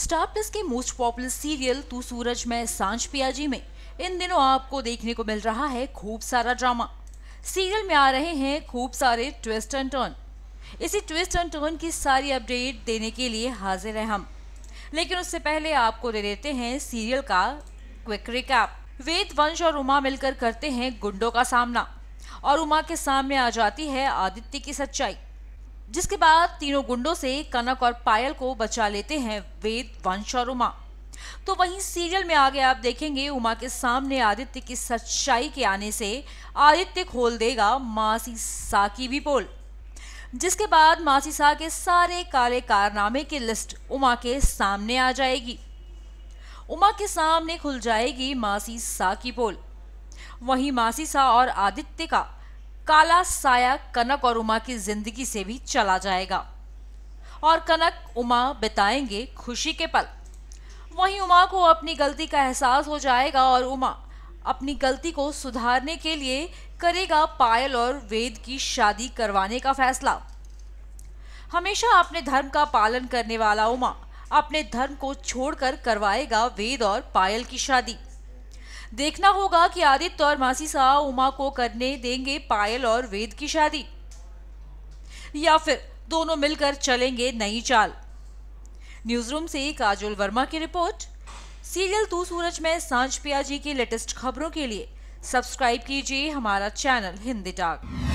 star Plus के most popular serial Tu Sooraj में सांझ पियाजी में इन दिनों आपको देखने को मिल रहा है खूब सारा ड्रामा सीरियल में आ रहे हैं खूब सारे ट्विस्ट एंड टर्न इसी ट्विस्ट एंड टर्न की सारी अपडेट देने के लिए हाजिर हैं हम लेकिन उससे पहले आपको दे देते हैं सीरियल का क्विक रिकैप वेद वंश और उमा मिलकर करते हैं गुंडों का सामना और उमा के सामने आ जाती है आदित्य की सच्चाई जिसके बाद तीनों गुंडों से कनक और पायल को बचा लेते हैं वेद वंश और उमा तो वहीं सीरियल में आगे आप देखेंगे उमा के सामने आदित्य की सच्चाई के आने से आदित्य खोल देगा मासी सा की भी पोल जिसके बाद मासी सा के सारे काले कारनामे की लिस्ट उमा के सामने आ जाएगी उमा के सामने खुल जाएगी मासी सा की पोल वहीं मासी सा और आदित्य का काला साया कनक और उमा की जिंदगी से भी चला जाएगा और कनक उमा बिताएंगे खुशी के पल वहीं उमा को अपनी गलती का एहसास हो जाएगा और उमा अपनी गलती को सुधारने के लिए करेगा पायल और वेद की शादी करवाने का फैसला हमेशा अपने धर्म का पालन करने वाला उमा अपने धर्म को छोड़कर करवाएगा वेद और पायल की शादी देखना होगा कि आदित्य और मासी साह उमा को करने देंगे पायल और वेद की शादी या फिर दोनों मिलकर चलेंगे नई चाल न्यूज रूम से काजोल वर्मा की रिपोर्ट सीरियल तू सूरज में सांझ पिया जी की लेटेस्ट खबरों के लिए सब्सक्राइब कीजिए हमारा चैनल हिंदी टाक